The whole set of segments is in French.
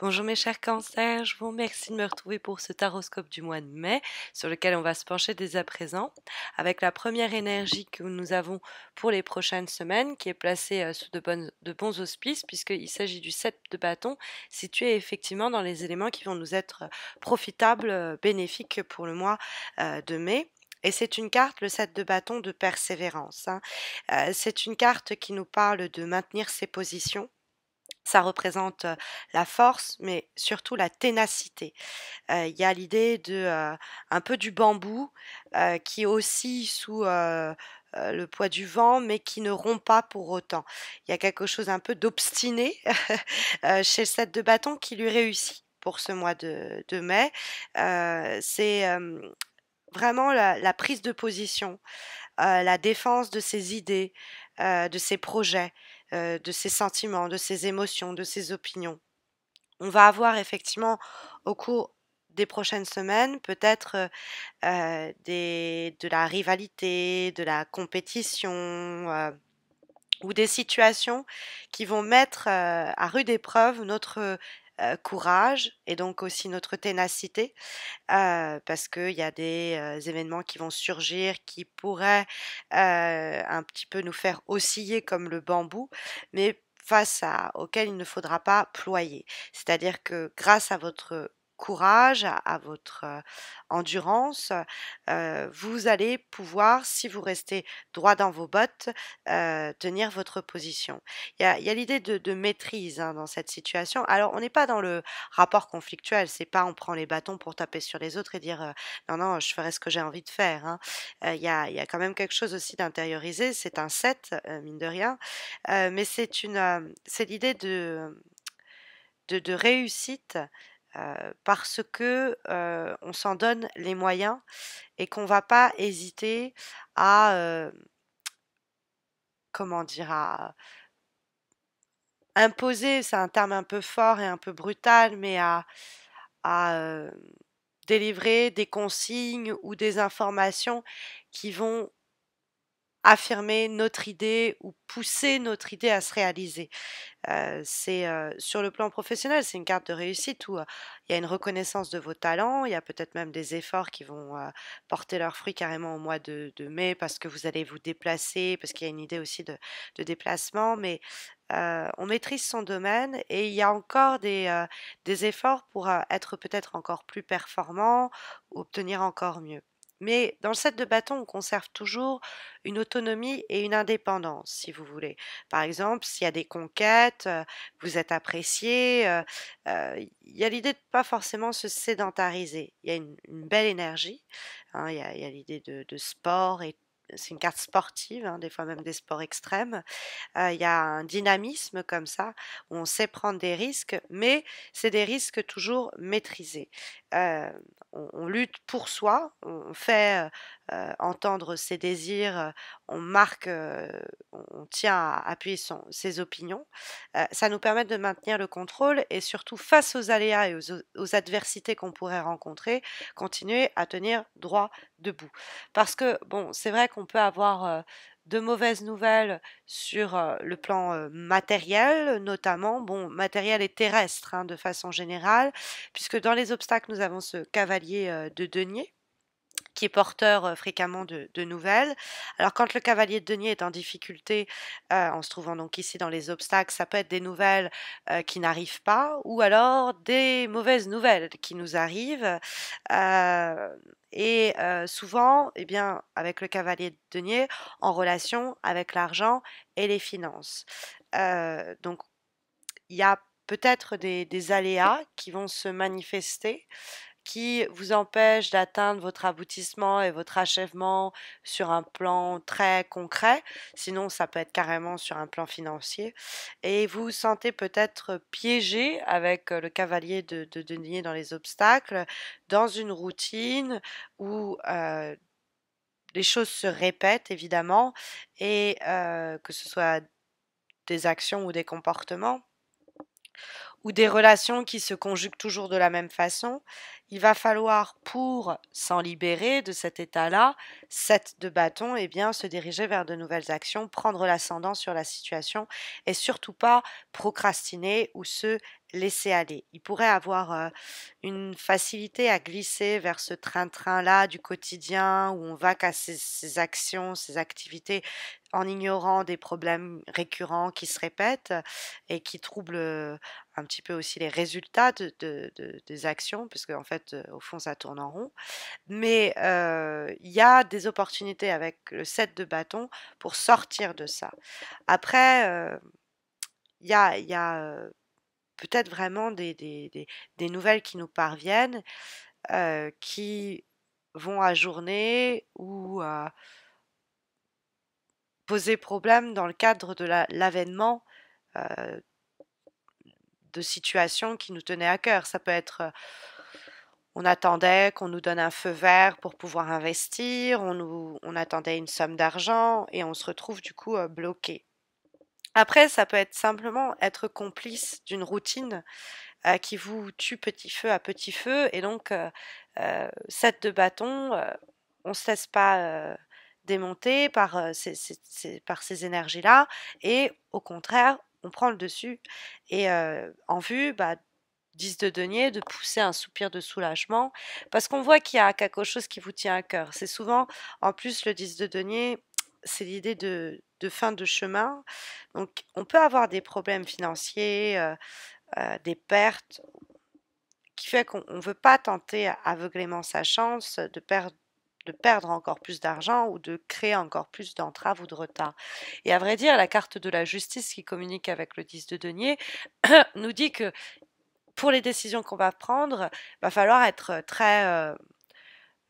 Bonjour mes chers cancers, je vous remercie de me retrouver pour ce taroscope du mois de mai sur lequel on va se pencher dès à présent avec la première énergie que nous avons pour les prochaines semaines qui est placée euh, sous de, bons auspices puisqu'il s'agit du 7 de bâton situé effectivement dans les éléments qui vont nous être euh, profitables, euh, bénéfiques pour le mois de mai. Et c'est une carte, le 7 de bâton, de persévérance. Hein. c'est une carte qui nous parle de maintenir ses positions, ça représente la force, mais surtout la ténacité. Il y a l'idée de un peu du bambou qui aussi sous le poids du vent, mais qui ne rompt pas pour autant. Il y a quelque chose un peu d'obstiné chez cette de bâton qui lui réussit pour ce mois de, mai. C'est vraiment la, prise de position, la défense de ses idées, de ses projets. Euh, de ses sentiments, de ses émotions, de ses opinions. On va avoir effectivement au cours des prochaines semaines peut-être euh, euh, de la rivalité, de la compétition ou des situations qui vont mettre à rude épreuve notre euh, courage et donc aussi notre ténacité, euh, parce qu'il y a des euh, événements qui vont surgir, qui pourraient un petit peu nous faire osciller comme le bambou, mais face à, auquel il ne faudra pas ployer. C'est-à-dire que grâce à votre courage, à, votre euh, endurance, euh, vous allez pouvoir, si vous restez droit dans vos bottes, euh, tenir votre position. Il y a, l'idée de, maîtrise hein, dans cette situation. Alors, on n'est pas dans le rapport conflictuel, c'est pas on prend les bâtons pour taper sur les autres et dire non, non, je ferai ce que j'ai envie de faire. Hein. Il y, a, quand même quelque chose aussi d'intériorisé, c'est un set, mine de rien, mais c'est une, c'est l'idée de, de réussite euh, parce que euh, on s'en donne les moyens et qu'on va pas hésiter à euh, comment dire à imposer, c'est un terme un peu fort et un peu brutal, mais à délivrer des consignes ou des informations qui vont affirmer notre idée ou pousser notre idée à se réaliser. c'est sur le plan professionnel, c'est une carte de réussite où il y a une reconnaissance de vos talents, il y a peut-être même des efforts qui vont porter leurs fruits carrément au mois de, mai parce que vous allez vous déplacer, parce qu'il y a une idée aussi de, déplacement, mais on maîtrise son domaine et il y a encore des, des efforts pour être peut-être encore plus performant, obtenir encore mieux. Mais dans le set de bâton, on conserve toujours une autonomie et une indépendance, si vous voulez. Par exemple, s'il y a des conquêtes, euh, vous êtes apprécié. Euh, euh, il y a l'idée de pas forcément se sédentariser. Il y a une, belle énergie. Hein, il y a, l'idée de, sport et c'est une carte sportive, hein, des fois même des sports extrêmes. Il y a un dynamisme comme ça, où on sait prendre des risques, mais c'est des risques toujours maîtrisés. Euh, on, lutte pour soi, on fait euh, entendre ses désirs, on marque, euh, on tient à appuyer ses opinions. ça nous permet de maintenir le contrôle et surtout face aux aléas et aux adversités qu'on pourrait rencontrer, continuer à tenir droit debout. Parce que, bon, c'est vrai qu'on peut avoir de mauvaises nouvelles sur euh, le plan euh, matériel, notamment, bon, matériel et terrestre hein, de façon générale, puisque dans les obstacles, nous avons ce cavalier euh, de denier qui est porteur fréquemment de, nouvelles. Alors quand le cavalier de denier est en difficulté, en se trouvant donc ici dans les obstacles, ça peut être des nouvelles qui n'arrivent pas, ou alors des mauvaises nouvelles qui nous arrivent. et souvent, et eh bien, avec le cavalier de denier, en relation avec l'argent et les finances. donc, il y a peut-être des, aléas qui vont se manifester qui vous empêche d'atteindre votre aboutissement et votre achèvement sur un plan très concret. Sinon, ça peut être carrément sur un plan financier. Et vous vous sentez peut-être piégé avec euh, le cavalier de, de denier dans les obstacles, dans une routine où euh, les choses se répètent, évidemment, et euh, que ce soit des actions ou des comportements ou des relations qui se conjuguent toujours de la même façon, il va falloir, pour s'en libérer de cet état-là, cette de bâton, et bien, se diriger vers de nouvelles actions, prendre l'ascendant sur la situation et surtout pas procrastiner ou se laisser aller. Il pourrait avoir une facilité à glisser vers ce train-train-là du quotidien où on va qu'à ses, actions, ses activités en ignorant des problèmes récurrents qui se répètent et qui troublent un petit peu aussi les résultats des actions, puisque en fait, au fond, ça tourne en rond. Mais il y a des opportunités avec le set de bâtons pour sortir de ça. Après, il Y a peut-être vraiment des, nouvelles qui nous parviennent, qui vont ajourner ou poser problème dans le cadre de l'avènement de situations qui nous tenaient à cœur. Ça peut être on attendait qu'on nous donne un feu vert pour pouvoir investir, on, nous, on attendait une somme d'argent et on se retrouve du coup bloqué. Après, ça peut être simplement être complice d'une routine euh, qui vous tue petit feu à petit feu. Et donc, euh, euh de bâton, euh, on ne se laisse pas démonter par ces, par ces énergies-là. Et au contraire, on prend le dessus. Et en vue, 10 bah, de denier, de pousser un soupir de soulagement, parce qu'on voit qu'il y a quelque chose qui vous tient à cœur. C'est souvent, en plus, le 10 de denier, c'est l'idée de de fin de chemin. Donc, on peut avoir des problèmes financiers, euh, euh, des pertes, qui fait qu'on ne veut pas tenter aveuglément sa chance de perdre encore plus d'argent ou de créer encore plus d'entraves ou de retards. Et à vrai dire, la carte de la justice qui communique avec le 10 de denier nous dit que pour les décisions qu'on va prendre, il va falloir être très euh,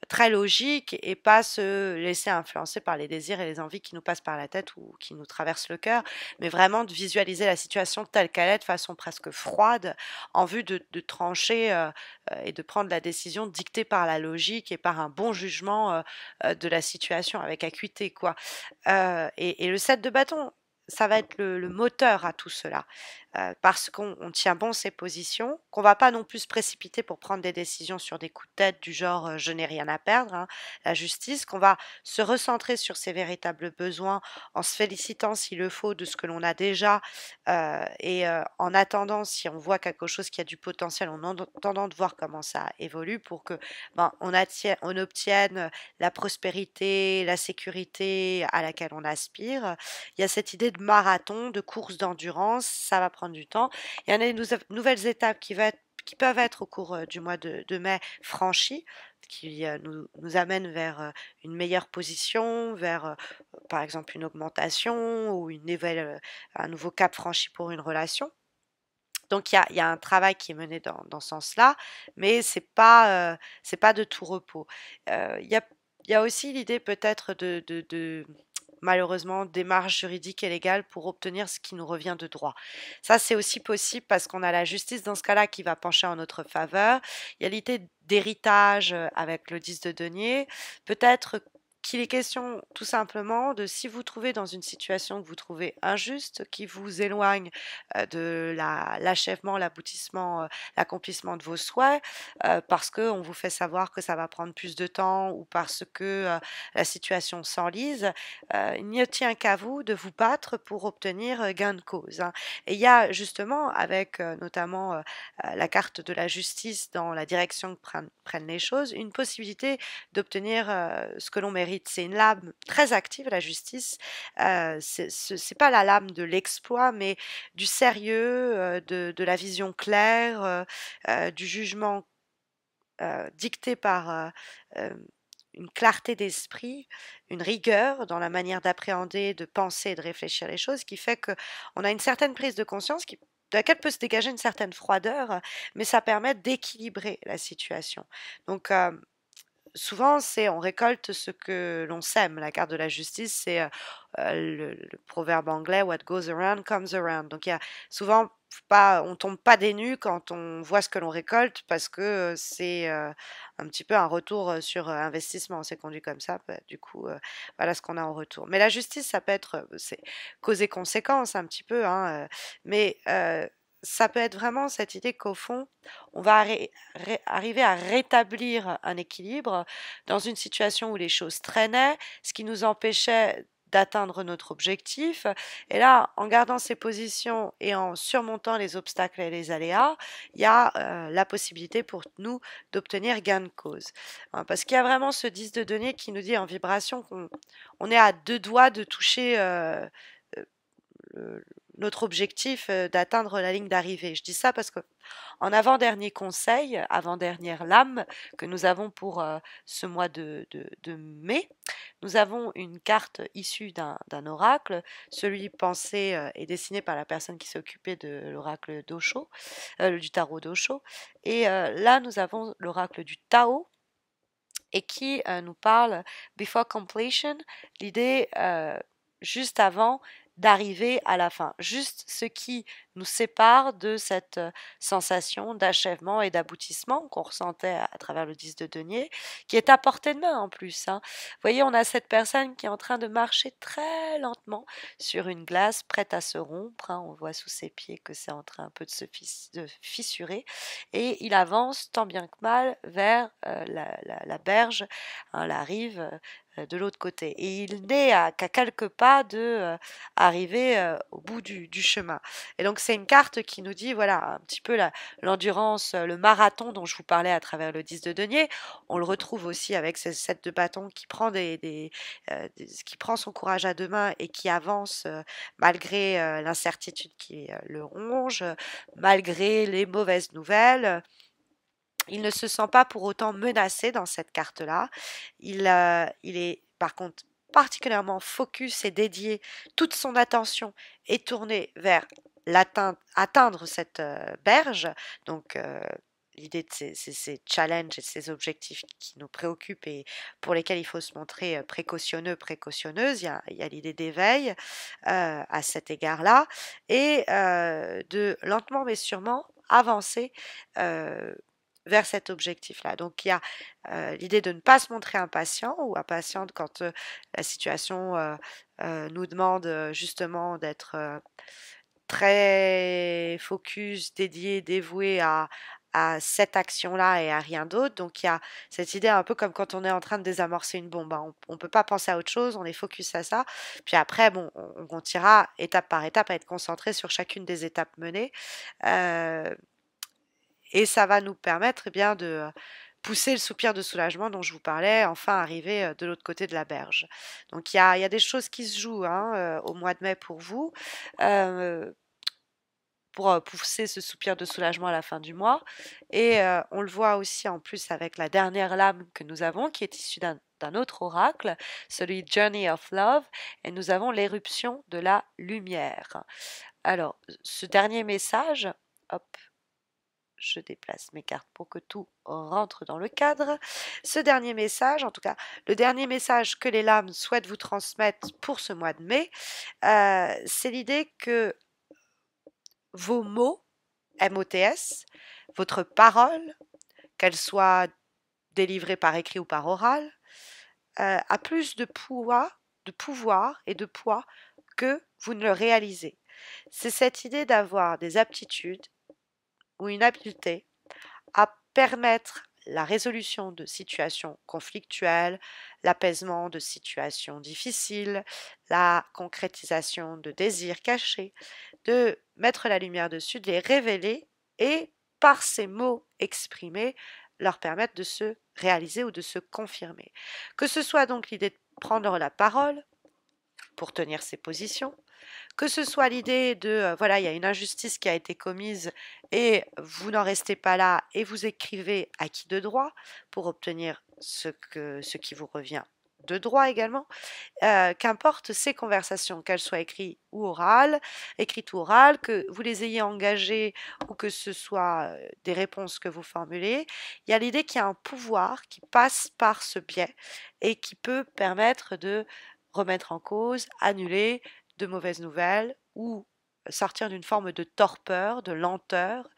très logique et pas se laisser influencer par les désirs et les envies qui nous passent par la tête ou qui nous traversent le cœur, mais vraiment de visualiser la situation telle qu'elle est de façon presque froide en vue de, trancher euh, euh, et de prendre la décision dictée par la logique et par un bon jugement euh, de la situation avec acuité. quoi. et, et, le set de bâton, ça va être le, moteur à tout cela, parce qu'on tient bon ses positions, qu'on va pas non plus se précipiter pour prendre des décisions sur des coups de tête du genre je n'ai rien à perdre, hein, la justice, qu'on va se recentrer sur ses véritables besoins en se félicitant s'il le faut de ce que l'on a déjà et en attendant si on voit quelque chose qui a du potentiel, en attendant de voir comment ça évolue pour que ben, on, on obtienne la prospérité, la sécurité à laquelle on aspire. Il y a cette idée de marathon, de course d'endurance, ça va prendre du temps. Il y a des nouvelles étapes qui, va qui peuvent être au cours euh, du mois de, mai franchies, qui euh, nous, amènent amène vers euh, une meilleure position, vers par exemple une augmentation ou une un nouveau cap franchi pour une relation. Donc il y a, y a, un travail qui est mené dans, ce sens-là, mais ce n'est pas, pas de tout repos. Il y, a, aussi l'idée peut-être de malheureusement des marges juridiques et légales pour obtenir ce qui nous revient de droit. Ça, c'est aussi possible parce qu'on a la justice dans ce cas-là qui va pencher en notre faveur. Il y a l'idée d'héritage euh, avec le 10 de denier. Peut-être qu'il est question tout simplement de si vous trouvez dans une situation que vous trouvez injuste, qui vous éloigne euh, de l'achèvement, l'aboutissement, euh, l'accomplissement de vos souhaits, euh, parce qu'on vous fait savoir que ça va prendre plus de temps ou parce que la situation s'enlise, il ne tient qu'à vous de vous battre pour obtenir gain de cause. Hein. Et il y a justement, avec notamment la carte de la justice dans la direction que prennent les choses, une possibilité d'obtenir ce que l'on mérite c'est une lame très active, la justice. Euh, c'est pas la lame de l'exploit, mais du sérieux, euh, de, la vision claire, euh, euh, du jugement dicté par une clarté d'esprit, une rigueur dans la manière d'appréhender, de penser de réfléchir les choses, qui fait qu'on a une certaine prise de conscience qui de laquelle peut se dégager une certaine froideur, mais ça permet d'équilibrer la situation. Donc, souvent, c'est on récolte ce que l'on sème. La carte de la justice, c'est euh, euh, le, proverbe anglais What goes around comes around. Donc, il y a souvent pas, on tombe pas des nues quand on voit ce que l'on récolte parce que c'est euh, un petit peu un retour sur investissement. On s'est conduit comme ça, bah, du coup, voilà ce qu'on a en retour. Mais la justice, ça peut être c'est causer un petit peu, hein, mais ça peut être vraiment cette idée qu'au fond, on va arriver à rétablir un équilibre dans une situation où les choses traînaient, ce qui nous empêchait d'atteindre notre objectif. Et là, en gardant ces positions et en surmontant les obstacles et les aléas, il y a euh, la possibilité pour nous d'obtenir gain de cause. Hein, parce qu'il y a vraiment ce 10 de denier qui nous dit en vibration qu'on est à deux doigts de toucher euh, euh, le notre objectif euh, d'atteindre la ligne d'arrivée. Je dis ça parce que en avant-dernier conseil, avant-dernière lame que nous avons pour euh, ce mois de, de, mai, nous avons une carte issue d'un oracle, celui pensé euh, et dessiné par la personne qui s'est occupée de l'oracle d'Osho, du tarot d'Osho. Et là, nous avons l'oracle du Tao, et qui nous parle before completion, l'idée juste avant d'arriver à la fin. Juste ce qui nous sépare de cette euh, sensation d'achèvement et d'aboutissement qu'on ressentait à, travers le 10 de denier, qui est à portée de main en plus. Hein. voyez, on a cette personne qui est en train de marcher très lentement sur une glace, prête à se rompre. Hein. On voit sous ses pieds que c'est en train un peu de se fissurer. Et il avance tant bien que mal vers euh, la, berge, hein, la rive euh, de l'autre côté. Et il n'est qu'à quelques pas de arriver au bout du, du chemin. Et donc c'est une carte qui nous dit, voilà, un petit peu l'endurance, euh, le marathon dont je vous parlais à travers le 10 de denier. On le retrouve aussi avec ce 7 de bâton qui prend, des, euh, qui prend son courage à deux mains et qui avance euh, malgré l'incertitude qui le ronge, malgré les mauvaises nouvelles. Il ne se sent pas pour autant menacé dans cette carte-là. Il, il est par contre particulièrement focus et dédié, toute son attention est tournée vers atteindre cette euh, berge. Donc, euh, l'idée de ces, challenges et ces objectifs qui nous préoccupent et pour lesquels il faut se montrer euh, précautionneux, précautionneuse. Il y a, l'idée d'éveil à cet égard-là et de lentement mais sûrement avancer vers cet objectif-là. Donc il y a l'idée de ne pas se montrer impatient ou impatiente quand la situation nous demande justement d'être très focus, dédié, dévoué à, à cette action-là et à rien d'autre. Donc il y a cette idée un peu comme quand on est en train de désamorcer une bombe. Hein. On ne peut pas penser à autre chose, on est focus à ça. Puis après, bon, on, continuera étape par étape à être concentré sur chacune des étapes menées. Euh, et ça va nous permettre eh bien de pousser le soupir de soulagement dont je vous parlais, enfin arriver de l'autre côté de la berge. Donc il y a, y a, des choses qui se jouent hein, au mois de mai pour vous. pour pousser ce soupir de soulagement à la fin du mois. Et on le voit aussi en plus avec la dernière lame que nous avons, qui est issue d'un autre oracle, celui Journey of Love, et nous avons l'éruption de la lumière. Alors, ce dernier message, hop, je déplace mes cartes pour que tout rentre dans le cadre. Ce dernier message, en tout cas le dernier message que les lames souhaitent vous transmettre pour ce mois de mai, euh, c'est l'idée que vos mots, MOTS, votre parole, qu'elle soit délivrée par écrit ou par oral, euh, a plus de poids, de pouvoir et de poids que vous ne le réalisez. C'est cette idée d'avoir des aptitudes, ou une habileté à permettre la résolution de situations conflictuelles, l'apaisement de situations difficiles, la concrétisation de désirs cachés, de mettre la lumière dessus, de les révéler et par ces mots exprimés leur permettre de se réaliser ou de se confirmer. Que ce soit donc l'idée de prendre la parole pour tenir ses positions, que ce soit l'idée de, euh, voilà, il y a une injustice qui a été commise et vous n'en restez pas là et vous écrivez à qui de droit pour obtenir ce, que, ce qui vous revient de droit également, euh, qu'importe ces conversations, qu'elles soient écrites ou orales, écrites ou orales, que vous les ayez engagées ou que ce soit euh, des réponses que vous formulez, il y a l'idée qu'il y a un pouvoir qui passe par ce biais et qui peut permettre de remettre en cause, annuler, de mauvaises nouvelles ou sortir d'une forme de torpeur, de lenteur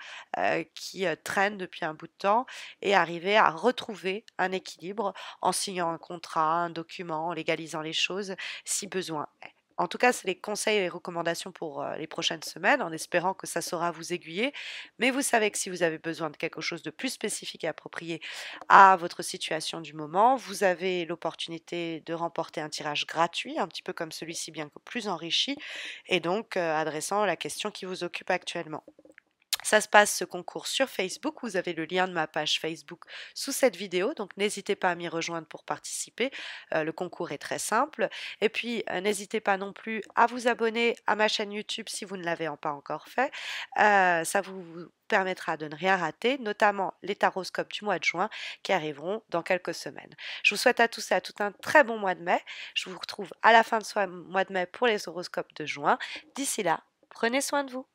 qui traîne depuis un bout de temps et arriver à retrouver un équilibre en signant un contrat, un document, en légalisant les choses si besoin est. En tout cas, c'est les conseils et les recommandations pour euh, les prochaines semaines, en espérant que ça saura vous aiguiller. Mais vous savez que si vous avez besoin de quelque chose de plus spécifique et approprié à votre situation du moment, vous avez l'opportunité de remporter un tirage gratuit, un petit peu comme celui-ci, bien que plus enrichi, et donc euh, adressant la question qui vous occupe actuellement. Ça se passe ce concours sur Facebook. Vous avez le lien de ma page Facebook sous cette vidéo, donc n'hésitez pas à m'y rejoindre pour participer. Euh, le concours est très simple. Et puis euh, n'hésitez pas non plus à vous abonner à ma chaîne YouTube si vous ne l'avez pas encore fait. Euh, ça vous permettra de ne rien rater, notamment les taroscopes du mois de juin qui arriveront dans quelques semaines. Je vous souhaite à tous et à toutes un très bon mois de mai. Je vous retrouve à la fin de ce mois de mai pour les horoscopes de juin. D'ici là, prenez soin de vous.